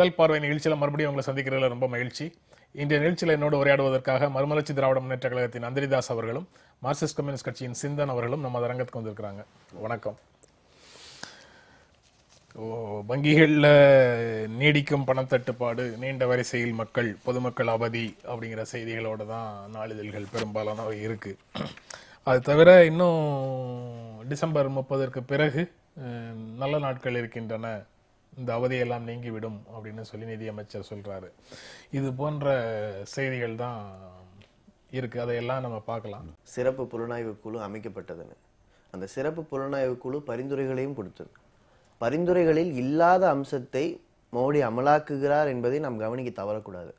முதல் பார்வை நிகழ்ச்சியில் மறுபடியும் உங்களை சந்திக்கிறதுல ரொம்ப மகிழ்ச்சி இன்றைய நிகழ்ச்சியில் என்னோடு உரையாடுவதற்காக மறுமலர்ச்சி திராவிட முன்னேற்ற கழகத்தின் அந்திரிதாஸ் அவர்களும் மார்க்சிஸ்ட் கம்யூனிஸ்ட் கட்சியின் சிந்தன் அவர்களும் நம்ம அரங்கத்துக்கு வந்திருக்கிறாங்க வணக்கம் வங்கிகளில் நீடிக்கும் பணத்தட்டுப்பாடு நீண்ட வரிசையில் மக்கள் பொதுமக்கள் அவதி அப்படிங்கிற செய்திகளோடு தான் நாளிதழ்கள் பெரும்பாலானவை இருக்குது அது தவிர இன்னும் டிசம்பர் முப்பதற்கு பிறகு நல்ல நாட்கள் இருக்கின்றன இந்த அவதியெல்லாம் நீங்கிவிடும் அப்படின்னு சொல்லி நிதியமைச்சர் சொல்கிறாரு இது போன்ற செய்திகள் தான் இருக்குது அதையெல்லாம் நம்ம பார்க்கலாம் சிறப்பு புலனாய்வு குழு அமைக்கப்பட்டதுன்னு அந்த சிறப்பு புலனாய்வு குழு பரிந்துரைகளையும் கொடுத்தது பரிந்துரைகளில் இல்லாத அம்சத்தை மோடி அமலாக்குகிறார் என்பதை நாம் கவனிக்க தவறக்கூடாது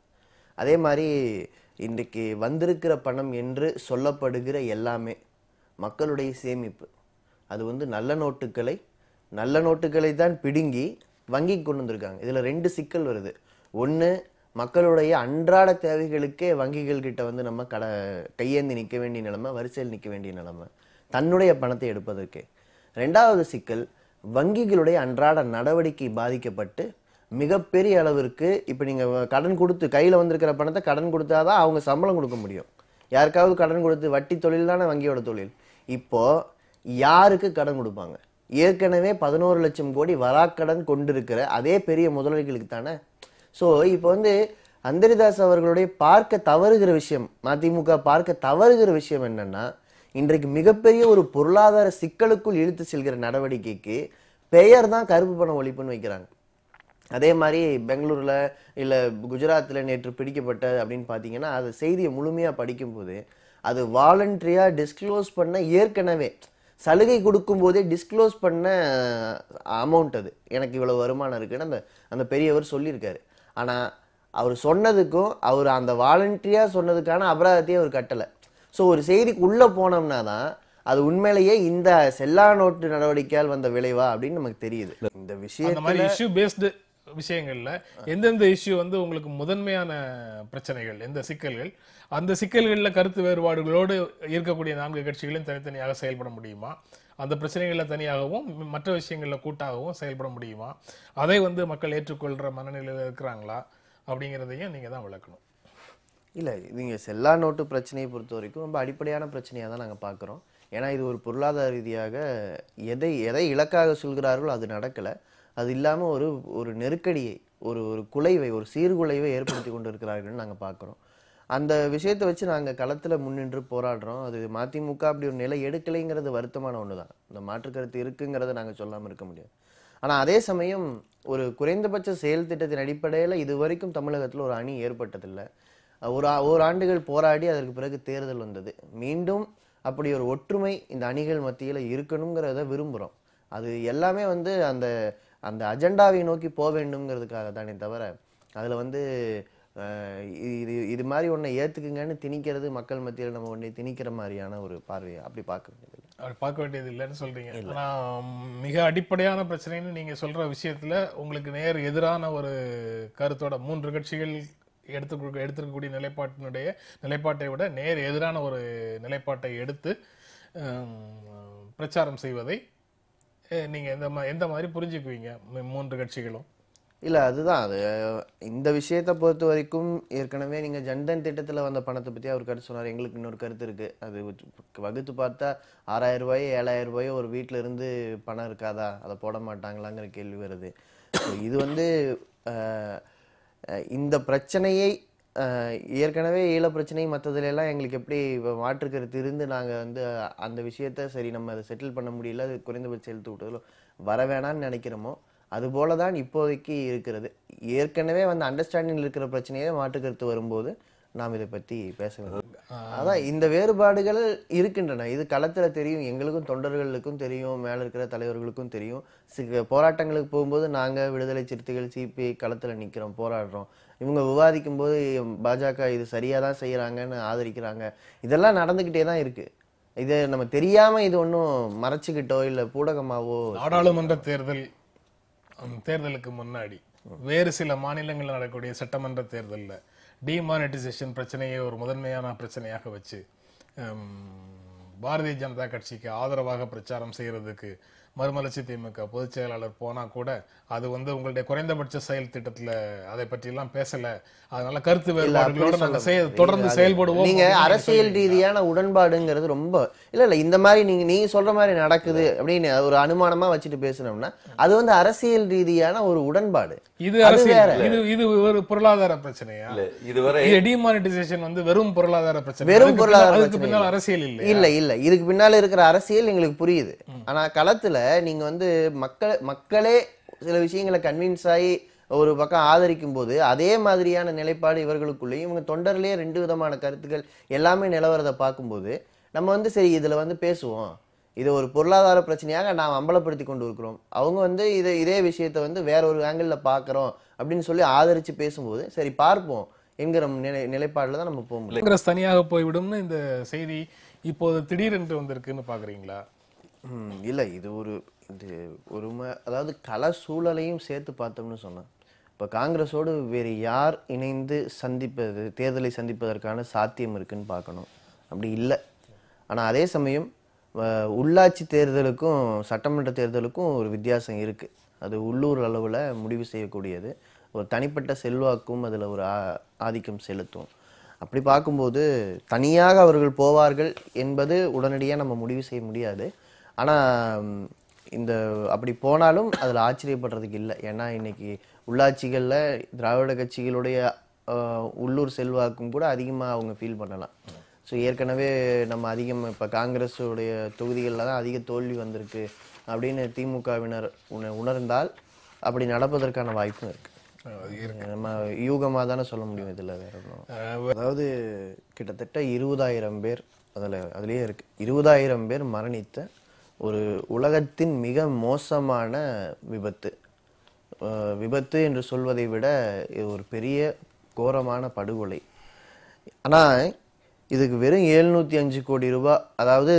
அதே மாதிரி இன்றைக்கு வந்திருக்கிற பணம் என்று சொல்லப்படுகிற எல்லாமே மக்களுடைய சேமிப்பு அது வந்து நல்ல நோட்டுகளை நல்ல நோட்டுகளை தான் பிடுங்கி வங்கிக்கு கொண்டு வந்திருக்காங்க இதில் ரெண்டு சிக்கல் வருது ஒன்று மக்களுடைய அன்றாட தேவைகளுக்கே வங்கிகள் கிட்ட வந்து நம்ம கடை கையேந்தி நிற்க வேண்டிய நிலைமை வரிசையில் நிற்க வேண்டிய நிலைமை தன்னுடைய பணத்தை எடுப்பதற்கு ரெண்டாவது சிக்கல் வங்கிகளுடைய அன்றாட நடவடிக்கை பாதிக்கப்பட்டு மிகப்பெரிய அளவிற்கு இப்போ நீங்கள் கடன் கொடுத்து கையில் வந்திருக்கிற பணத்தை கடன் கொடுத்தா தான் அவங்க சம்பளம் கொடுக்க முடியும் யாருக்காவது கடன் கொடுத்து வட்டி தொழில் தானே வங்கியோட தொழில் இப்போது யாருக்கு கடன் கொடுப்பாங்க ஏற்கனவே பதினோரு லட்சம் கோடி வராக்கடன் கொண்டிருக்கிற அதே பெரிய முதலாளிகளுக்கு தானே ஸோ இப்போ வந்து அந்தரிதாஸ் அவர்களுடைய பார்க்க தவறுகிற விஷயம் மதிமுக பார்க்க தவறுகிற விஷயம் என்னன்னா இன்றைக்கு மிகப்பெரிய ஒரு பொருளாதார சிக்கலுக்குள் இழுத்து செல்கிற நடவடிக்கைக்கு பெயர் தான் கருப்பு பணம் ஒழிப்புன்னு வைக்கிறாங்க அதே மாதிரி பெங்களூரில் இல்லை குஜராத்தில் நேற்று பிடிக்கப்பட்ட அப்படின்னு பார்த்தீங்கன்னா அது செய்தியை முழுமையாக படிக்கும்போது அது வாலண்ட்ரியாக டிஸ்க்ளோஸ் பண்ண ஏற்கனவே சலுகை கொடுக்கும் போதே டிஸ்க்ளோஸ் பண்ண அமௌண்ட் அது எனக்கு இவ்வளோ வருமானம் இருக்குன்னு அந்த அந்த பெரியவர் சொல்லியிருக்காரு ஆனால் அவர் சொன்னதுக்கும் அவர் அந்த வாலண்டரியாக சொன்னதுக்கான அபராதத்தையே அவர் கட்டலை ஸோ ஒரு செய்திக்கு உள்ளே போனோம்னா தான் அது உண்மையிலேயே இந்த செல்லா நோட்டு நடவடிக்கையால் வந்த விளைவா அப்படின்னு நமக்கு தெரியுது இந்த விஷயம் விஷயங்கள்ல எந்தெந்த இஷ்யூ வந்து உங்களுக்கு முதன்மையான பிரச்சனைகள் எந்த சிக்கல்கள் அந்த சிக்கல்களில் கருத்து வேறுபாடுகளோடு இருக்கக்கூடிய நான்கு கட்சிகளையும் தனித்தனியாக செயல்பட முடியுமா அந்த பிரச்சனைகளில் தனியாகவும் மற்ற விஷயங்களில் கூட்டாகவும் செயல்பட முடியுமா அதை வந்து மக்கள் ஏற்றுக்கொள்கிற மனநிலையில் இருக்கிறாங்களா அப்படிங்கிறதையும் நீங்கள் தான் விளக்கணும் இல்லை நீங்கள் செல்லா நோட்டு பிரச்சனையை பொறுத்த வரைக்கும் ரொம்ப அடிப்படையான பிரச்சனையாக தான் நாங்கள் பார்க்குறோம் ஏன்னா இது ஒரு பொருளாதார ரீதியாக எதை எதை இலக்காக சொல்கிறார்களோ அது நடக்கலை அது இல்லாமல் ஒரு ஒரு நெருக்கடியை ஒரு ஒரு குலைவை ஒரு சீர்குலைவை ஏற்படுத்தி கொண்டு இருக்கிறார்கள்னு நாங்கள் பார்க்குறோம் அந்த விஷயத்தை வச்சு நாங்கள் களத்தில் முன்னின்று போராடுறோம் அது மதிமுக அப்படி ஒரு நிலை எடுக்கலைங்கிறது வருத்தமான ஒன்று தான் இந்த மாற்றுக்கருத்து இருக்குங்கிறத நாங்கள் சொல்லாமல் இருக்க முடியாது ஆனால் அதே சமயம் ஒரு குறைந்தபட்ச செயல் திட்டத்தின் அடிப்படையில் இது வரைக்கும் தமிழகத்தில் ஒரு அணி ஏற்பட்டதில்லை ஒரு ஆண்டுகள் போராடி அதற்கு பிறகு தேர்தல் வந்தது மீண்டும் அப்படி ஒரு ஒற்றுமை இந்த அணிகள் மத்தியில் இருக்கணுங்கிறத விரும்புகிறோம் அது எல்லாமே வந்து அந்த அந்த அஜெண்டாவை நோக்கி போக வேண்டுங்கிறதுக்காக தானே தவிர அதில் வந்து இது இது மாதிரி ஒன்றை ஏற்றுக்குங்கன்னு திணிக்கிறது மக்கள் மத்தியில் நம்ம ஒன்றை திணிக்கிற மாதிரியான ஒரு பார்வையை அப்படி பார்க்க வேண்டியது அப்படி பார்க்க வேண்டியது இல்லைன்னு சொல்கிறீங்க ஆனால் மிக அடிப்படையான பிரச்சனைன்னு நீங்கள் சொல்கிற விஷயத்தில் உங்களுக்கு நேர் எதிரான ஒரு கருத்தோட மூன்று கட்சிகள் எடுத்து எடுத்துக்கக்கூடிய நிலைப்பாட்டினுடைய நிலைப்பாட்டை விட நேர் எதிரான ஒரு நிலைப்பாட்டை எடுத்து பிரச்சாரம் செய்வதை நீங்கள் எந்த மா எந்த மாதிரி புரிஞ்சுக்குவீங்க மூன்று கட்சிகளும் இல்லை அதுதான் அது இந்த விஷயத்தை பொறுத்த வரைக்கும் ஏற்கனவே நீங்கள் ஜன்தன் திட்டத்தில் வந்த பணத்தை பற்றி அவர் கருத்து சொன்னார் எங்களுக்கு இன்னொரு கருத்து இருக்குது அது வகுத்து பார்த்தா ஆறாயிரம் ரூபாயோ ஏழாயிரம் ரூபாயோ ஒரு வீட்டில் இருந்து பணம் இருக்காதா அதை போட மாட்டாங்களாங்கிற கேள்வி வருது இது வந்து இந்த பிரச்சனையை ஏற்கனவே ஈழ பிரச்சனை எல்லாம் எங்களுக்கு எப்படி இப்போ மாற்றுக்கருத்து இருந்து நாங்கள் வந்து அந்த விஷயத்த சரி நம்ம அதை செட்டில் பண்ண முடியல அது குறைந்தபட்ச எழுத்து விட்டதில் வர வேணான்னு நினைக்கிறோமோ அதுபோல தான் இப்போதைக்கு இருக்கிறது ஏற்கனவே வந்து அண்டர்ஸ்டாண்டிங்கில் இருக்கிற பிரச்சனையே மாற்றுக்கருத்து வரும்போது நாம் இதை பற்றி பேச வேண்டும் அதான் இந்த வேறுபாடுகள் இருக்கின்றன இது களத்தில் தெரியும் எங்களுக்கும் தொண்டர்களுக்கும் தெரியும் மேலே இருக்கிற தலைவர்களுக்கும் தெரியும் போராட்டங்களுக்கு போகும்போது நாங்கள் விடுதலை சிறுத்தைகள் சிபிஐ களத்தில் நிற்கிறோம் போராடுறோம் இவங்க விவாதிக்கும் போது பாஜக இது சரியாக தான் செய்கிறாங்கன்னு ஆதரிக்கிறாங்க இதெல்லாம் நடந்துக்கிட்டே தான் இருக்குது இது நம்ம தெரியாமல் இது ஒன்றும் மறைச்சிக்கிட்டோ இல்லை பூடகமாவோ நாடாளுமன்ற தேர்தல் தேர்தலுக்கு முன்னாடி வேறு சில மாநிலங்களில் நடக்கக்கூடிய சட்டமன்ற தேர்தலில் டிமானிட்டைசேஷன் பிரச்சனையை ஒரு முதன்மையான பிரச்சனையாக வச்சு பாரதிய ஜனதா கட்சிக்கு ஆதரவாக பிரச்சாரம் செய்கிறதுக்கு மறுமலர்ச்சி திமுக பொதுச் செயலாளர் போனால் கூட அது வந்து உங்களுடைய குறைந்தபட்ச செயல் திட்டத்தில் அதை பற்றியெல்லாம் பேசல அதனால கருத்து தொடர்ந்து செயல்படுவோம் நீங்க அரசியல் ரீதியான உடன்பாடுங்கிறது ரொம்ப இல்லை இல்லை இந்த மாதிரி நீங்க நீ சொல்ற மாதிரி நடக்குது அப்படின்னு ஒரு அனுமானமா வச்சுட்டு பேசுனோம்னா அது வந்து அரசியல் ரீதியான ஒரு உடன்பாடு இது அரசியல் இது இது ஒரு பொருளாதார பிரச்சனையா இதுவரை டிமானிட்டைசேஷன் வந்து வெறும் பொருளாதார பிரச்சனை வெறும் பொருளாதார பிரச்சனை அரசியல் இல்லை இல்லை இல்லை இதுக்கு பின்னால் இருக்கிற அரசியல் எங்களுக்கு புரியுது ஆனால் களத்தில் நீங்கள் வந்து மக்கள் மக்களே சில விஷயங்களை கன்வின்ஸ் ஆகி ஒரு பக்கம் ஆதரிக்கும் போது அதே மாதிரியான நிலைப்பாடு இவர்களுக்குள்ளேயும் இவங்க தொண்டர்லேயே ரெண்டு விதமான கருத்துக்கள் எல்லாமே நிலவரதை பார்க்கும்போது நம்ம வந்து சரி இதில் வந்து பேசுவோம் இது ஒரு பொருளாதார பிரச்சனையாக நாம் அம்பலப்படுத்தி கொண்டு இருக்கிறோம் அவங்க வந்து இதை இதே விஷயத்தை வந்து வேற ஒரு ஆங்கிளில் பார்க்குறோம் அப்படின்னு சொல்லி ஆதரித்து பேசும்போது சரி பார்ப்போம் என்கிற நிலை நிலைப்பாடில் தான் நம்ம போக முடியும் தனியாக போய்விடும்னு இந்த செய்தி இப்போது திடீரென்று வந்திருக்குன்னு பார்க்குறீங்களா இல்லை இது ஒரு இது ஒரு அதாவது கல சூழலையும் சேர்த்து பார்த்தோம்னு சொன்னேன் இப்போ காங்கிரஸோடு வேறு யார் இணைந்து சந்திப்பது தேர்தலை சந்திப்பதற்கான சாத்தியம் இருக்குன்னு பார்க்கணும் அப்படி இல்லை ஆனால் அதே சமயம் உள்ளாட்சி தேர்தலுக்கும் சட்டமன்ற தேர்தலுக்கும் ஒரு வித்தியாசம் இருக்குது அது உள்ளூர் அளவில் முடிவு செய்யக்கூடியது ஒரு தனிப்பட்ட செல்வாக்கும் அதில் ஒரு ஆதிக்கம் செலுத்தும் அப்படி பார்க்கும்போது தனியாக அவர்கள் போவார்கள் என்பது உடனடியாக நம்ம முடிவு செய்ய முடியாது ஆனால் இந்த அப்படி போனாலும் அதில் ஆச்சரியப்படுறதுக்கு இல்லை ஏன்னா இன்றைக்கி உள்ளாட்சிகளில் திராவிட கட்சிகளுடைய உள்ளூர் செல்வாக்கும் கூட அதிகமாக அவங்க ஃபீல் பண்ணலாம் ஸோ ஏற்கனவே நம்ம அதிகம் இப்போ காங்கிரஸுடைய தொகுதிகளில் தான் அதிக தோல்வி வந்திருக்கு அப்படின்னு திமுகவினர் உண உணர்ந்தால் அப்படி நடப்பதற்கான வாய்ப்பும் இருக்குது நம்ம யூகமாக தானே சொல்ல முடியும் இதில் வேறு ஒன்றும் அதாவது கிட்டத்தட்ட இருபதாயிரம் பேர் அதில் அதுலேயே இருக்குது இருபதாயிரம் பேர் மரணித்த ஒரு உலகத்தின் மிக மோசமான விபத்து விபத்து என்று சொல்வதை விட இது ஒரு பெரிய கோரமான படுகொலை ஆனால் இதுக்கு வெறும் எழுநூற்றி அஞ்சு கோடி ரூபா அதாவது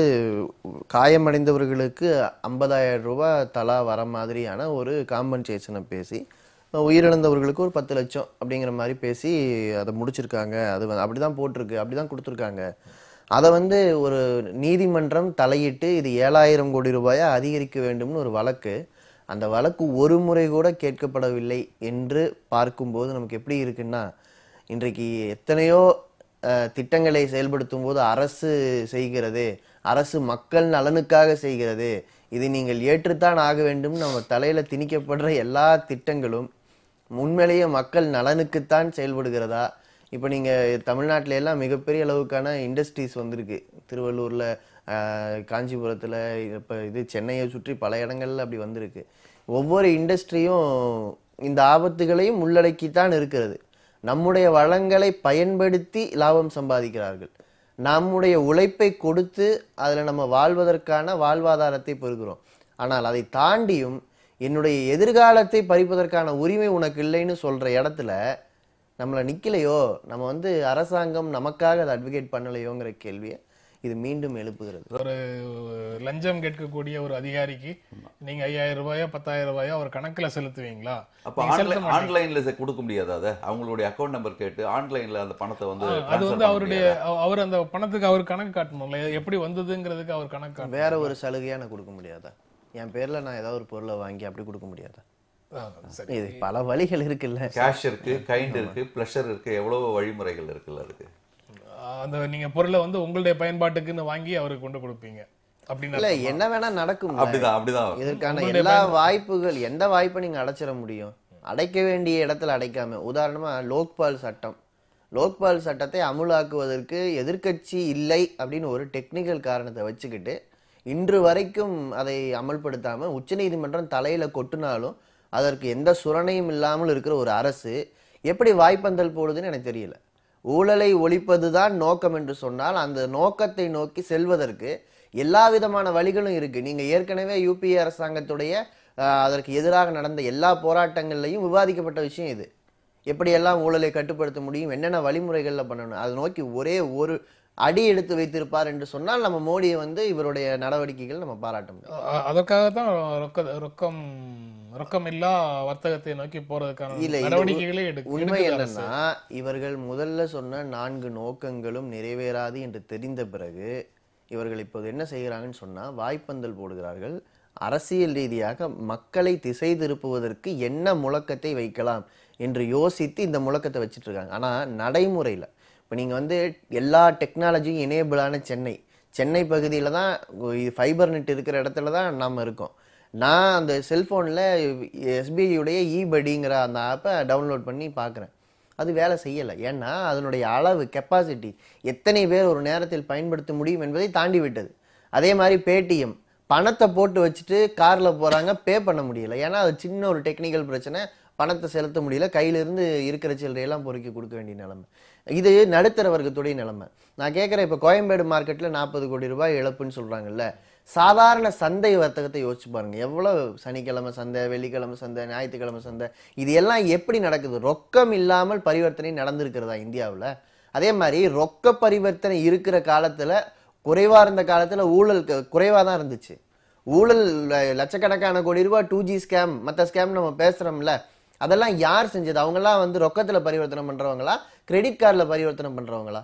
காயமடைந்தவர்களுக்கு ஐம்பதாயிரம் ரூபா தலா வர மாதிரியான ஒரு காம்பன்சேஷனை பேசி உயிரிழந்தவர்களுக்கு ஒரு பத்து லட்சம் அப்படிங்கிற மாதிரி பேசி அதை முடிச்சிருக்காங்க அது அப்படி தான் போட்டிருக்கு அப்படி தான் கொடுத்துருக்காங்க அதை வந்து ஒரு நீதிமன்றம் தலையிட்டு இது ஏழாயிரம் கோடி ரூபாயை அதிகரிக்க வேண்டும்னு ஒரு வழக்கு அந்த வழக்கு ஒரு முறை கூட கேட்கப்படவில்லை என்று பார்க்கும்போது நமக்கு எப்படி இருக்குன்னா இன்றைக்கு எத்தனையோ திட்டங்களை செயல்படுத்தும் போது அரசு செய்கிறது அரசு மக்கள் நலனுக்காக செய்கிறது இது நீங்கள் ஏற்றுத்தான் ஆக வேண்டும் நம்ம தலையில் திணிக்கப்படுற எல்லா திட்டங்களும் உண்மையிலேயே மக்கள் நலனுக்குத்தான் செயல்படுகிறதா இப்போ நீங்கள் தமிழ்நாட்டில எல்லாம் மிகப்பெரிய அளவுக்கான இண்டஸ்ட்ரீஸ் வந்திருக்கு திருவள்ளூரில் காஞ்சிபுரத்தில் இப்போ இது சென்னையை சுற்றி பல இடங்கள்ல அப்படி வந்திருக்கு ஒவ்வொரு இண்டஸ்ட்ரியும் இந்த ஆபத்துகளையும் உள்ளடக்கித்தான் இருக்கிறது நம்முடைய வளங்களை பயன்படுத்தி லாபம் சம்பாதிக்கிறார்கள் நம்முடைய உழைப்பை கொடுத்து அதில் நம்ம வாழ்வதற்கான வாழ்வாதாரத்தை பெறுகிறோம் ஆனால் அதை தாண்டியும் என்னுடைய எதிர்காலத்தை பறிப்பதற்கான உரிமை உனக்கு இல்லைன்னு சொல்கிற இடத்துல நம்மளை நிற்கலையோ நம்ம வந்து அரசாங்கம் நமக்காக அதை அட்வொகேட் பண்ணலையோங்கிற கேள்வியை இது மீண்டும் எழுப்புகிறது ஒரு லஞ்சம் கேட்கக்கூடிய ஒரு அதிகாரிக்கு நீங்க ஐயாயிரம் ரூபாயோ பத்தாயிரம் ரூபாயோ அவர் கணக்குல செலுத்துவீங்களா அப்ப ஆன்லைன்ல கொடுக்க முடியாது அதை அவங்களுடைய அக்கௌண்ட் நம்பர் கேட்டு ஆன்லைன்ல அந்த பணத்தை வந்து அது வந்து அவருடைய அவர் அந்த பணத்துக்கு அவர் கணக்கு காட்டணும்ல எப்படி வந்ததுங்கிறதுக்கு அவர் கணக்கு வேற ஒரு சலுகையா நான் கொடுக்க முடியாதா என் பேர்ல நான் ஏதாவது ஒரு பொருளை வாங்கி அப்படி கொடுக்க முடியாதா இது பல வழிகள் இருக்குல்ல கேஷ் இருக்கு கைண்ட் இருக்கு ப்ளஷர் இருக்கு எவ்வளவு வழிமுறைகள் இருக்குல்ல அதுக்கு அந்த நீங்க பொருளை வந்து உங்களுடைய பயன்பாட்டுக்குன்னு வாங்கி அவருக்கு கொண்டு கொடுப்பீங்க இல்ல என்ன வேணா நடக்கும் அப்படிதான் அப்படிதான் இதற்கான எல்லா வாய்ப்புகள் எந்த வாய்ப்பை நீங்க அடைச்சிட முடியும் அடைக்க வேண்டிய இடத்துல அடைக்காம உதாரணமா லோக்பால் சட்டம் லோக்பால் சட்டத்தை அமுலாக்குவதற்கு எதிர்கட்சி இல்லை அப்படின்னு ஒரு டெக்னிக்கல் காரணத்தை வச்சுக்கிட்டு இன்று வரைக்கும் அதை அமல்படுத்தாமல் உச்சநீதிமன்றம் தலையில் கொட்டினாலும் அதற்கு எந்த சுரணையும் இல்லாமல் இருக்கிற ஒரு அரசு எப்படி வாய்ப்பந்தல் போடுதுன்னு எனக்கு தெரியல ஊழலை ஒழிப்பது தான் நோக்கம் என்று சொன்னால் அந்த நோக்கத்தை நோக்கி செல்வதற்கு எல்லா விதமான வழிகளும் இருக்குது நீங்கள் ஏற்கனவே யூபிஏ அரசாங்கத்துடைய அதற்கு எதிராக நடந்த எல்லா போராட்டங்கள்லையும் விவாதிக்கப்பட்ட விஷயம் இது எப்படியெல்லாம் ஊழலை கட்டுப்படுத்த முடியும் என்னென்ன வழிமுறைகளில் பண்ணணும் அதை நோக்கி ஒரே ஒரு அடி எடுத்து வைத்திருப்பார் என்று சொன்னால் நம்ம மோடியை வந்து இவருடைய நடவடிக்கைகள் நம்ம பாராட்ட முடியும் அதற்காக தான் ரொக்க ரொக்கம் ரொக்கம் இல்லா வர்த்தகத்தை நோக்கி போறதுக்கான நடவடிக்கைகளே எடுக்கும் உண்மை என்னன்னா இவர்கள் முதல்ல சொன்ன நான்கு நோக்கங்களும் நிறைவேறாது என்று தெரிந்த பிறகு இவர்கள் இப்போது என்ன செய்கிறாங்கன்னு சொன்னால் வாய்ப்பந்தல் போடுகிறார்கள் அரசியல் ரீதியாக மக்களை திசை திருப்புவதற்கு என்ன முழக்கத்தை வைக்கலாம் என்று யோசித்து இந்த முழக்கத்தை வச்சுட்டு இருக்காங்க ஆனால் நடைமுறையில் இப்போ நீங்கள் வந்து எல்லா டெக்னாலஜியும் எனேபிளான சென்னை சென்னை பகுதியில் தான் ஃபைபர் நெட் இருக்கிற இடத்துல தான் நாம் இருக்கோம் நான் அந்த செல்ஃபோனில் எஸ்பிஐயுடைய இபடிங்கிற அந்த ஆப்பை டவுன்லோட் பண்ணி பார்க்குறேன் அது வேலை செய்யலை ஏன்னா அதனுடைய அளவு கெப்பாசிட்டி எத்தனை பேர் ஒரு நேரத்தில் பயன்படுத்த முடியும் என்பதை தாண்டி விட்டது அதே மாதிரி பேடிஎம் பணத்தை போட்டு வச்சுட்டு காரில் போகிறாங்க பே பண்ண முடியலை ஏன்னா அது சின்ன ஒரு டெக்னிக்கல் பிரச்சனை பணத்தை செலுத்த முடியல கையிலிருந்து இருக்கிற சில்லறையெல்லாம் பொறுக்கி கொடுக்க வேண்டிய நிலைமை இது நடுத்தர வர்க்கத்துடைய நிலைமை நான் கேட்குறேன் இப்போ கோயம்பேடு மார்க்கெட்டில் நாற்பது கோடி ரூபாய் இழப்புன்னு சொல்கிறாங்கல்ல சாதாரண சந்தை வர்த்தகத்தை யோசிச்சு பாருங்கள் எவ்வளோ சனிக்கிழமை சந்தை வெள்ளிக்கிழமை சந்தை ஞாயிற்றுக்கிழமை சந்தை இது எல்லாம் எப்படி நடக்குது ரொக்கம் இல்லாமல் பரிவர்த்தனை நடந்திருக்கிறதா இந்தியாவில் அதே மாதிரி ரொக்க பரிவர்த்தனை இருக்கிற காலத்தில் குறைவாக இருந்த காலத்தில் ஊழல் குறைவாக தான் இருந்துச்சு ஊழல் லட்சக்கணக்கான கோடி ரூபாய் டூ ஜி ஸ்கேம் மற்ற ஸ்கேம் நம்ம பேசுகிறோம்ல அதெல்லாம் யார் செஞ்சது அவங்கெல்லாம் வந்து ரொக்கத்தில் பரிவர்த்தனை பண்ணுறவங்களா கிரெடிட் கார்டில் பரிவர்த்தனை பண்ணுறவங்களா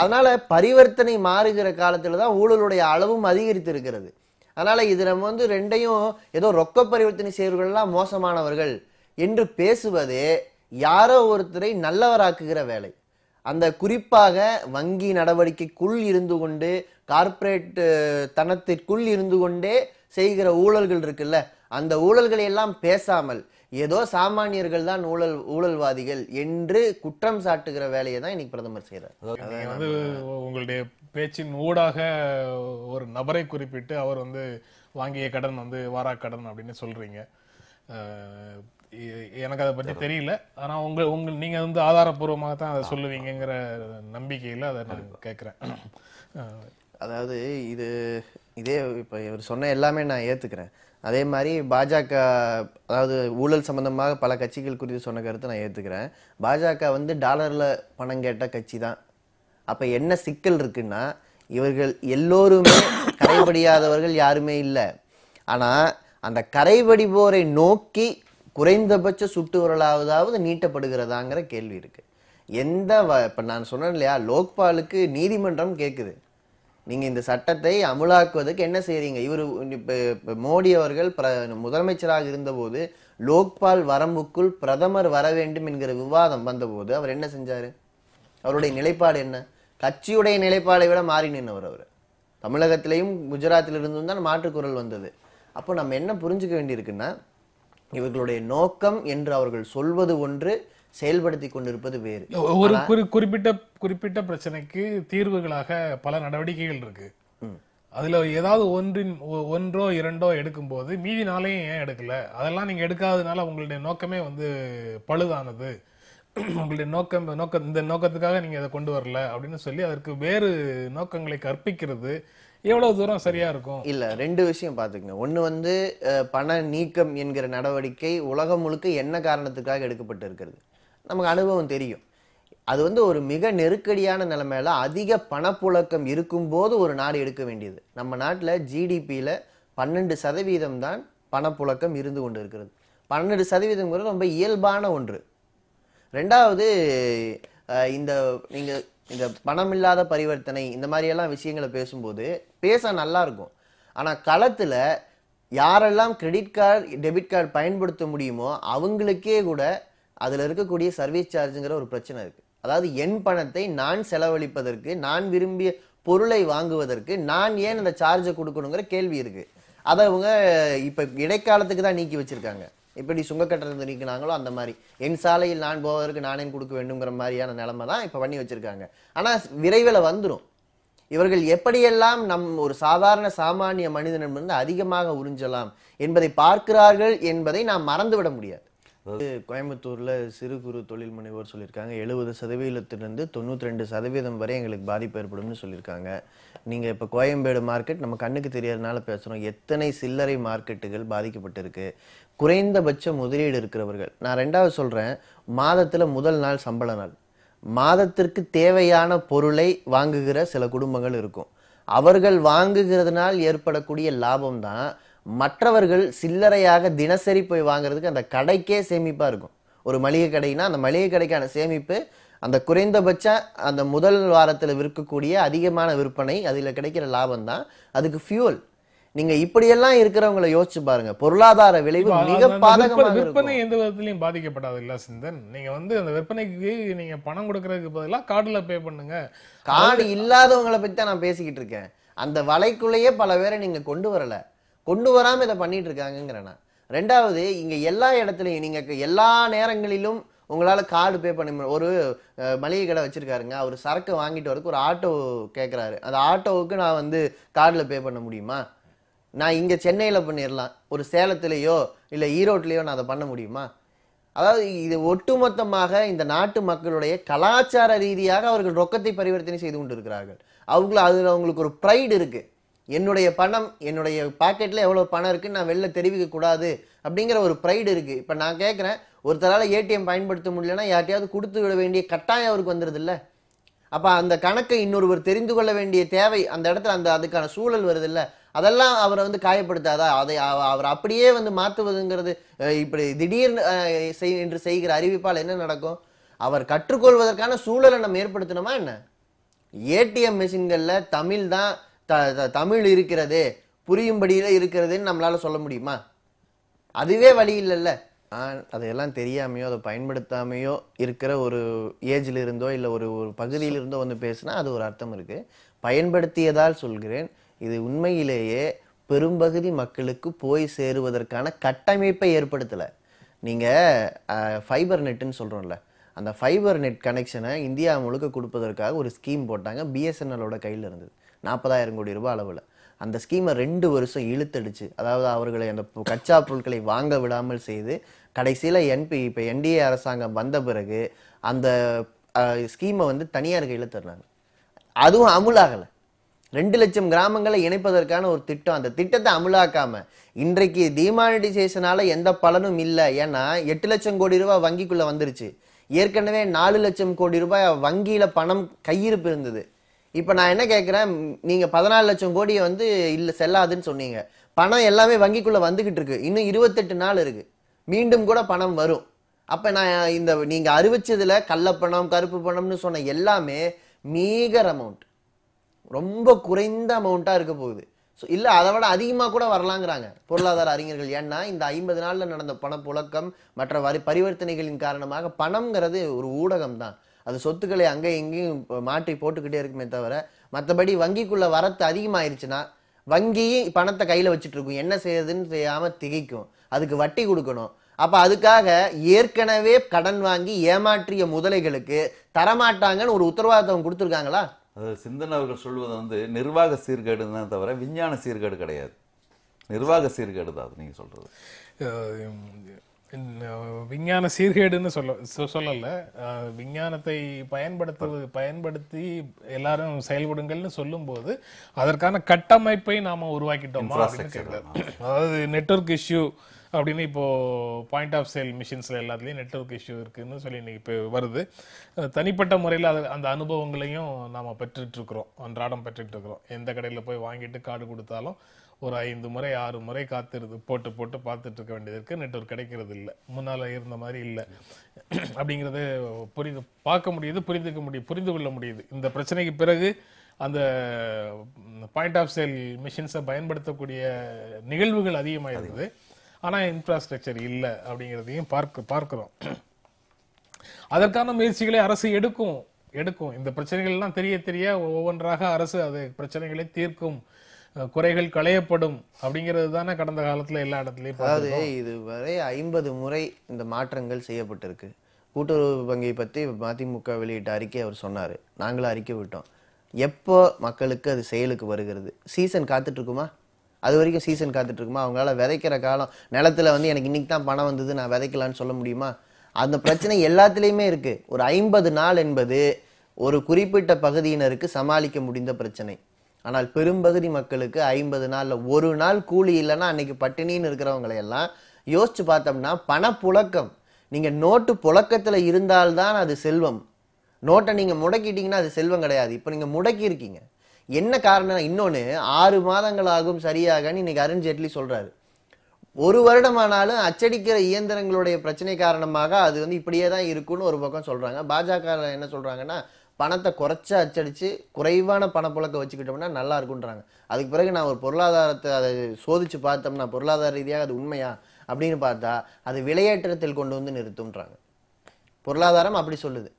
அதனால் பரிவர்த்தனை மாறுகிற காலத்தில் தான் ஊழலுடைய அளவும் அதிகரித்து இருக்கிறது அதனால் இது நம்ம வந்து ரெண்டையும் ஏதோ ரொக்க பரிவர்த்தனை செய்வர்கள்லாம் மோசமானவர்கள் என்று பேசுவதே யாரோ ஒருத்தரை நல்லவராக்குகிற வேலை அந்த குறிப்பாக வங்கி நடவடிக்கைக்குள் இருந்து கொண்டு கார்ப்பரேட் தனத்திற்குள் இருந்து கொண்டே செய்கிற ஊழல்கள் இருக்குல்ல அந்த ஊழல்களை எல்லாம் பேசாமல் ஏதோ சாமானியர்கள் தான் ஊழல் ஊழல்வாதிகள் என்று குற்றம் சாட்டுகிற வேலையை தான் இன்னைக்கு பிரதமர் செய்கிறார் வந்து உங்களுடைய பேச்சின் ஊடாக ஒரு நபரை குறிப்பிட்டு அவர் வந்து வாங்கிய கடன் வந்து கடன் அப்படின்னு சொல்றீங்க எனக்கு அதை பற்றி தெரியல ஆனால் உங்கள் உங்கள் நீங்கள் வந்து ஆதாரப்பூர்வமாக தான் அதை சொல்லுவீங்கிற நம்பிக்கையில் அதை நான் கேட்குறேன் அதாவது இது இதே இப்போ இவர் சொன்ன எல்லாமே நான் ஏற்றுக்கிறேன் அதே மாதிரி பாஜக அதாவது ஊழல் சம்மந்தமாக பல கட்சிகள் குறித்து சொன்ன கருத்தை நான் ஏற்றுக்கிறேன் பாஜக வந்து டாலரில் பணம் கேட்ட கட்சி தான் அப்போ என்ன சிக்கல் இருக்குன்னா இவர்கள் எல்லோருமே கரைபடியாதவர்கள் யாருமே இல்லை ஆனால் அந்த கரைபடிபோரை நோக்கி குறைந்தபட்ச சுட்டுவரலாவதாவது நீட்டப்படுகிறதாங்கிற கேள்வி இருக்குது எந்த இப்போ நான் சொன்னேன் இல்லையா லோக்பாலுக்கு நீதிமன்றம் கேட்குது நீங்கள் இந்த சட்டத்தை அமுலாக்குவதற்கு என்ன செய்கிறீங்க இவர் இப்போ மோடி அவர்கள் பிர முதலமைச்சராக இருந்தபோது லோக்பால் வரம்புக்குள் பிரதமர் வர வேண்டும் என்கிற விவாதம் வந்தபோது அவர் என்ன செஞ்சார் அவருடைய நிலைப்பாடு என்ன கட்சியுடைய நிலைப்பாடை விட மாறி நின்றவர் அவர் தமிழகத்திலையும் குஜராத்திலிருந்தும் தான் மாற்றுக்குரல் வந்தது அப்போ நம்ம என்ன புரிஞ்சுக்க வேண்டியிருக்குன்னா இவர்களுடைய நோக்கம் என்று அவர்கள் சொல்வது ஒன்று செயல்படுத்தி கொண்டிருப்பது வேறு ஒரு குறி குறிப்பிட்ட குறிப்பிட்ட பிரச்சனைக்கு தீர்வுகளாக பல நடவடிக்கைகள் இருக்கு அதுல ஏதாவது ஒன்றின் ஒன்றோ இரண்டோ எடுக்கும் போது மீதி நாளையும் ஏன் எடுக்கல அதெல்லாம் நீங்க எடுக்காததுனால உங்களுடைய நோக்கமே வந்து பழுதானது உங்களுடைய நோக்கம் நோக்க இந்த நோக்கத்துக்காக நீங்க அதை கொண்டு வரல அப்படின்னு சொல்லி அதற்கு வேறு நோக்கங்களை கற்பிக்கிறது எவ்வளவு தூரம் சரியா இருக்கும் இல்ல ரெண்டு விஷயம் பாத்துக்கங்க ஒண்ணு வந்து பண நீக்கம் என்கிற நடவடிக்கை உலகம் முழுக்க என்ன காரணத்துக்காக எடுக்கப்பட்டு இருக்கிறது நமக்கு அனுபவம் தெரியும் அது வந்து ஒரு மிக நெருக்கடியான நிலைமையில அதிக பணப்புழக்கம் இருக்கும்போது ஒரு நாடு எடுக்க வேண்டியது நம்ம நாட்டில் ஜிடிபியில் பன்னெண்டு சதவீதம் தான் பணப்புழக்கம் இருந்து கொண்டு இருக்கிறது பன்னெண்டு சதவீதம்ங்கிறது ரொம்ப இயல்பான ஒன்று ரெண்டாவது இந்த நீங்கள் இந்த பணம் இல்லாத பரிவர்த்தனை இந்த மாதிரியெல்லாம் விஷயங்களை பேசும்போது பேச நல்லாயிருக்கும் ஆனால் களத்தில் யாரெல்லாம் கிரெடிட் கார்டு டெபிட் கார்டு பயன்படுத்த முடியுமோ அவங்களுக்கே கூட அதில் இருக்கக்கூடிய சர்வீஸ் சார்ஜுங்கிற ஒரு பிரச்சனை இருக்குது அதாவது என் பணத்தை நான் செலவழிப்பதற்கு நான் விரும்பிய பொருளை வாங்குவதற்கு நான் ஏன் அந்த சார்ஜை கொடுக்கணுங்கிற கேள்வி இருக்குது அதை அவங்க இப்போ இடைக்காலத்துக்கு தான் நீக்கி வச்சுருக்காங்க எப்படி சுங்க கட்டணத்தை நீக்கினாங்களோ அந்த மாதிரி என் சாலையில் நான் போவதற்கு நானே கொடுக்க வேண்டுங்கிற மாதிரியான நிலைமை தான் இப்போ பண்ணி வச்சுருக்காங்க ஆனால் விரைவில் வந்துடும் இவர்கள் எப்படியெல்லாம் நம் ஒரு சாதாரண சாமானிய மனிதனிடமிருந்து அதிகமாக உறிஞ்சலாம் என்பதை பார்க்கிறார்கள் என்பதை நாம் மறந்துவிட முடியாது அதாவது கோயம்புத்தூரில் சிறு குறு தொழில் முனைவோர் சொல்லியிருக்காங்க எழுபது சதவீதத்திலிருந்து தொண்ணூற்றி ரெண்டு சதவீதம் வரை எங்களுக்கு பாதிப்பு ஏற்படும்னு சொல்லியிருக்காங்க நீங்கள் இப்போ கோயம்பேடு மார்க்கெட் நம்ம கண்ணுக்கு தெரியாதனால பேசுகிறோம் எத்தனை சில்லறை மார்க்கெட்டுகள் பாதிக்கப்பட்டிருக்கு குறைந்தபட்ச முதலீடு இருக்கிறவர்கள் நான் ரெண்டாவது சொல்கிறேன் மாதத்தில் முதல் நாள் சம்பள நாள் மாதத்திற்கு தேவையான பொருளை வாங்குகிற சில குடும்பங்கள் இருக்கும் அவர்கள் வாங்குகிறதுனால் ஏற்படக்கூடிய லாபம் தான் மற்றவர்கள் சில்லறையாக தினசரி போய் வாங்குறதுக்கு அந்த கடைக்கே சேமிப்பாக இருக்கும் ஒரு மளிகை கடைனா அந்த மளிகை கடைக்கான சேமிப்பு அந்த குறைந்தபட்ச அந்த முதல் வாரத்தில் விற்கக்கூடிய அதிகமான விற்பனை அதில் கிடைக்கிற லாபம் தான் அதுக்கு ஃபியூல் நீங்க இப்படியெல்லாம் இருக்கிறவங்கள யோசிச்சு பாருங்க பொருளாதார விளைவு மிக பாதகமாக விற்பனை எந்த விதத்திலையும் பாதிக்கப்படாது இல்ல சிந்தன் நீங்க வந்து அந்த விற்பனைக்கு நீங்க பணம் கொடுக்கறதுக்கு பதிலாக கார்டுல பே பண்ணுங்க கார்டு இல்லாதவங்களை பத்தி தான் நான் பேசிக்கிட்டு இருக்கேன் அந்த வலைக்குள்ளேயே பல பேரை நீங்க கொண்டு வரல கொண்டு வராமல் இதை பண்ணிட்டு இருக்காங்கிறேன் நான் ரெண்டாவது இங்கே எல்லா இடத்துலையும் நீங்கள் எல்லா நேரங்களிலும் உங்களால் கார்டு பே பண்ண ஒரு மளிகை கடை வச்சுருக்காருங்க அவர் சரக்கு வாங்கிட்டு வரதுக்கு ஒரு ஆட்டோ கேட்குறாரு அந்த ஆட்டோவுக்கு நான் வந்து கார்டில் பே பண்ண முடியுமா நான் இங்கே சென்னையில் பண்ணிடலாம் ஒரு சேலத்துலேயோ இல்லை ஈரோட்லேயோ நான் அதை பண்ண முடியுமா அதாவது இது ஒட்டுமொத்தமாக இந்த நாட்டு மக்களுடைய கலாச்சார ரீதியாக அவர்கள் ரொக்கத்தை பரிவர்த்தனை செய்து கொண்டிருக்கிறார்கள் அவங்கள அதில் அவங்களுக்கு ஒரு ப்ரைடு இருக்குது என்னுடைய பணம் என்னுடைய பாக்கெட்டில் எவ்வளோ பணம் இருக்குன்னு நான் வெளில தெரிவிக்கக்கூடாது அப்படிங்கிற ஒரு ப்ரைடு இருக்குது இப்போ நான் கேட்குறேன் ஒருத்தரால் ஏடிஎம் பயன்படுத்த முடியலன்னா யார்ட்டையாவது கொடுத்து விட வேண்டிய கட்டாயம் அவருக்கு இல்லை அப்போ அந்த கணக்கை இன்னொருவர் தெரிந்து கொள்ள வேண்டிய தேவை அந்த இடத்துல அந்த அதுக்கான சூழல் வருதில்ல அதெல்லாம் அவரை வந்து காயப்படுத்தாதா அதை அவர் அப்படியே வந்து மாற்றுவதுங்கிறது இப்படி திடீர்னு செய் என்று செய்கிற அறிவிப்பால் என்ன நடக்கும் அவர் கற்றுக்கொள்வதற்கான சூழலை நம்ம ஏற்படுத்தணுமா என்ன ஏடிஎம் மிஷின்களில் தமிழ் தான் தமிழ் இருக்கிறது புரியும்படியில் இருக்கிறதுன்னு நம்மளால் சொல்ல முடியுமா அதுவே வழி இல்லைல்ல அதையெல்லாம் தெரியாமையோ அதை பயன்படுத்தாமையோ இருக்கிற ஒரு ஏஜில் இருந்தோ இல்லை ஒரு ஒரு பகுதியிலிருந்தோ இருந்தோ வந்து பேசுனா அது ஒரு அர்த்தம் இருக்குது பயன்படுத்தியதால் சொல்கிறேன் இது உண்மையிலேயே பெரும்பகுதி மக்களுக்கு போய் சேருவதற்கான கட்டமைப்பை ஏற்படுத்தலை நீங்கள் ஃபைபர் நெட்டுன்னு சொல்கிறோம்ல அந்த ஃபைபர் நெட் கனெக்ஷனை இந்தியா முழுக்க கொடுப்பதற்காக ஒரு ஸ்கீம் போட்டாங்க பிஎஸ்என்எலோட கையில் இருந்தது நாற்பதாயிரம் கோடி ரூபாய் அளவில் அந்த ஸ்கீமை ரெண்டு வருஷம் இழுத்தடிச்சு அதாவது அவர்களை அந்த கச்சா பொருட்களை வாங்க விடாமல் செய்து கடைசியில் என்பி இப்போ என்டிஏ அரசாங்கம் வந்த பிறகு அந்த ஸ்கீமை வந்து தனியார் கையில் தருனாங்க அதுவும் அமுலாகலை ரெண்டு லட்சம் கிராமங்களை இணைப்பதற்கான ஒரு திட்டம் அந்த திட்டத்தை அமுலாக்காம இன்றைக்கு டிமானிட்டைசேஷனால எந்த பலனும் இல்லை ஏன்னா எட்டு லட்சம் கோடி ரூபாய் வங்கிக்குள்ள வந்துருச்சு ஏற்கனவே நாலு லட்சம் கோடி ரூபாய் வங்கியில பணம் கையிருப்பு இருந்தது இப்போ நான் என்ன கேட்குறேன் நீங்கள் பதினாலு லட்சம் கோடியை வந்து இல்லை செல்லாதுன்னு சொன்னீங்க பணம் எல்லாமே வங்கிக்குள்ளே வந்துக்கிட்டு இருக்கு இன்னும் இருபத்தெட்டு நாள் இருக்குது மீண்டும் கூட பணம் வரும் அப்போ நான் இந்த நீங்கள் அறிவிச்சதில் கள்ளப்பணம் கருப்பு பணம்னு சொன்ன எல்லாமே மீகர் அமௌண்ட் ரொம்ப குறைந்த அமௌண்ட்டாக இருக்க போகுது ஸோ இல்லை அதை விட அதிகமாக கூட வரலாங்கிறாங்க பொருளாதார அறிஞர்கள் ஏன்னா இந்த ஐம்பது நாளில் நடந்த பண புழக்கம் மற்ற வரி பரிவர்த்தனைகளின் காரணமாக பணம்ங்கிறது ஒரு ஊடகம் தான் அது சொத்துக்களை அங்கே இங்கேயும் மாற்றி போட்டுக்கிட்டே இருக்குமே தவிர மற்றபடி வங்கிக்குள்ளே வரத்து அதிகமாயிருச்சுன்னா வங்கியும் பணத்தை கையில் வச்சுட்டு இருக்கும் என்ன செய்யுதுன்னு செய்யாமல் திகைக்கும் அதுக்கு வட்டி கொடுக்கணும் அப்போ அதுக்காக ஏற்கனவே கடன் வாங்கி ஏமாற்றிய முதலைகளுக்கு தரமாட்டாங்கன்னு ஒரு உத்தரவாதம் கொடுத்துருக்காங்களா சிந்தன் அவர்கள் சொல்வது வந்து நிர்வாக சீர்கேடு தான் தவிர விஞ்ஞான சீர்கேடு கிடையாது நிர்வாக சீர்கேடு தான் அது நீங்கள் சொல்கிறது விஞ்ஞான சீர்கேடுன்னு சொல்ல சொல்லல விஞ்ஞானத்தை பயன்படுத்துவது பயன்படுத்தி எல்லாரும் செயல்படுங்கள்னு சொல்லும்போது அதற்கான கட்டமைப்பை நாம உருவாக்கிட்டோமா அதாவது நெட்ஒர்க் இஷ்யூ அப்படின்னு இப்போ பாயிண்ட் ஆஃப் சேல் மிஷின்ஸில் எல்லாத்துலேயும் நெட்ஒர்க் இஷ்யூ இருக்குதுன்னு சொல்லி இன்னைக்கு இப்போ வருது தனிப்பட்ட முறையில் அது அந்த அனுபவங்களையும் நாம் இருக்கிறோம் அன்றாடம் இருக்கிறோம் எந்த கடையில் போய் வாங்கிட்டு கார்டு கொடுத்தாலும் ஒரு ஐந்து முறை ஆறு முறை காத்திருது போட்டு போட்டு பார்த்துட்டு இருக்க வேண்டியதற்கு நெட்ஒர்க் கிடைக்கிறது இல்லை முன்னால் இருந்த மாதிரி இல்லை அப்படிங்கிறத புரிந்து பார்க்க முடியுது புரிந்துக்க முடியும் புரிந்து கொள்ள முடியுது இந்த பிரச்சனைக்கு பிறகு அந்த பாயிண்ட் ஆஃப் சேல் மிஷின்ஸை பயன்படுத்தக்கூடிய நிகழ்வுகள் அதிகமாக இருக்குது ஆனால் இன்ஃப்ராஸ்ட்ரக்சர் இல்லை அப்படிங்கிறதையும் பார்க்க பார்க்குறோம் அதற்கான முயற்சிகளை அரசு எடுக்கும் எடுக்கும் இந்த பிரச்சனைகள்லாம் தெரிய தெரிய ஒவ்வொன்றாக அரசு அது பிரச்சனைகளை தீர்க்கும் குறைகள் களையப்படும் அப்படிங்கிறது தானே கடந்த காலத்தில் எல்லா இடத்துலையும் அதாவது இதுவரை ஐம்பது முறை இந்த மாற்றங்கள் செய்யப்பட்டிருக்கு கூட்டுறவு வங்கியை பற்றி மதிமுக வெளியிட்ட அறிக்கை அவர் சொன்னார் நாங்களும் அறிக்கை விட்டோம் எப்போ மக்களுக்கு அது செயலுக்கு வருகிறது சீசன் காத்துட்ருக்குமா அது வரைக்கும் சீசன் காத்துட்ருக்குமா அவங்களால விதைக்கிற காலம் நிலத்தில் வந்து எனக்கு இன்றைக்கி தான் பணம் வந்தது நான் விதைக்கலான்னு சொல்ல முடியுமா அந்த பிரச்சனை எல்லாத்துலேயுமே இருக்குது ஒரு ஐம்பது நாள் என்பது ஒரு குறிப்பிட்ட பகுதியினருக்கு சமாளிக்க முடிந்த பிரச்சனை ஆனால் பெரும்பகுதி மக்களுக்கு ஐம்பது நாளில் ஒரு நாள் கூலி இல்லைன்னா அன்னைக்கு பட்டினின்னு இருக்கிறவங்களையெல்லாம் யோசிச்சு பார்த்தோம்னா பணப்புழக்கம் நீங்கள் நோட்டு புழக்கத்தில் இருந்தால்தான் அது செல்வம் நோட்டை நீங்கள் முடக்கிட்டீங்கன்னா அது செல்வம் கிடையாது இப்போ நீங்கள் முடக்கியிருக்கீங்க என்ன காரணம் இன்னொன்று ஆறு மாதங்கள் ஆகும் சரியாகன்னு இன்னைக்கு அருண் ஜேட்லி சொல்கிறாரு ஒரு வருடமானாலும் அச்சடிக்கிற இயந்திரங்களுடைய பிரச்சனை காரணமாக அது வந்து இப்படியே தான் இருக்குன்னு ஒரு பக்கம் சொல்கிறாங்க பாஜக என்ன சொல்கிறாங்கன்னா பணத்தை குறைச்ச அச்சடித்து குறைவான பணப்புழக்கம் வச்சுக்கிட்டோம்னா நல்லா இருக்குன்றாங்க அதுக்கு பிறகு நான் ஒரு பொருளாதாரத்தை அதை சோதித்து பார்த்தோம்னா பொருளாதார ரீதியாக அது உண்மையா அப்படின்னு பார்த்தா அது விலையேற்றத்தில் கொண்டு வந்து நிறுத்தும்ன்றாங்க பொருளாதாரம் அப்படி சொல்லுது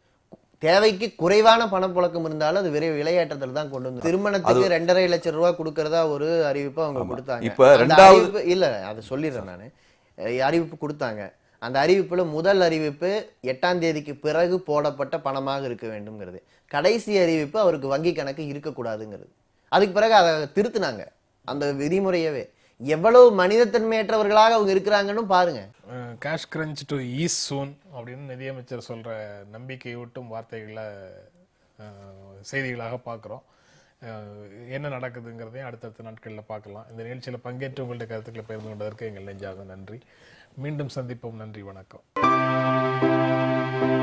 தேவைக்கு குறைவான பணப்புழக்கம் இருந்தாலும் அது விரைவு விளையாட்டத்தில் தான் கொண்டு வந்து திருமணத்துக்கு ரெண்டரை லட்சம் ரூபாய் கொடுக்கறதா ஒரு அறிவிப்பு அவங்க கொடுத்தாங்க ரெண்டாவது இல்ல அதை சொல்லிடுறேன் நான் அறிவிப்பு கொடுத்தாங்க அந்த அறிவிப்பில் முதல் அறிவிப்பு எட்டாம் தேதிக்கு பிறகு போடப்பட்ட பணமாக இருக்க வேண்டும்ங்கிறது கடைசி அறிவிப்பு அவருக்கு வங்கி கணக்கு இருக்கக்கூடாதுங்கிறது அதுக்கு பிறகு அதை திருத்தினாங்க அந்த விதிமுறையவே எவ்வளவு மனிதத்தன்மையற்றவர்களாக அவங்க இருக்கிறாங்கன்னு பாருங்க cash crunch to ease soon அப்படின்னு நிதியமைச்சர் நம்பிக்கை நம்பிக்கையூட்டும் வார்த்தைகளை செய்திகளாக பார்க்குறோம் என்ன நடக்குதுங்கிறதையும் அடுத்தடுத்த நாட்களில் பார்க்கலாம் இந்த நிகழ்ச்சியில் பங்கேற்று உங்களுடைய கருத்துக்களை பகிர்ந்து கொண்டதற்கு எங்கள் நெஞ்சாக நன்றி மீண்டும் சந்திப்போம் நன்றி வணக்கம்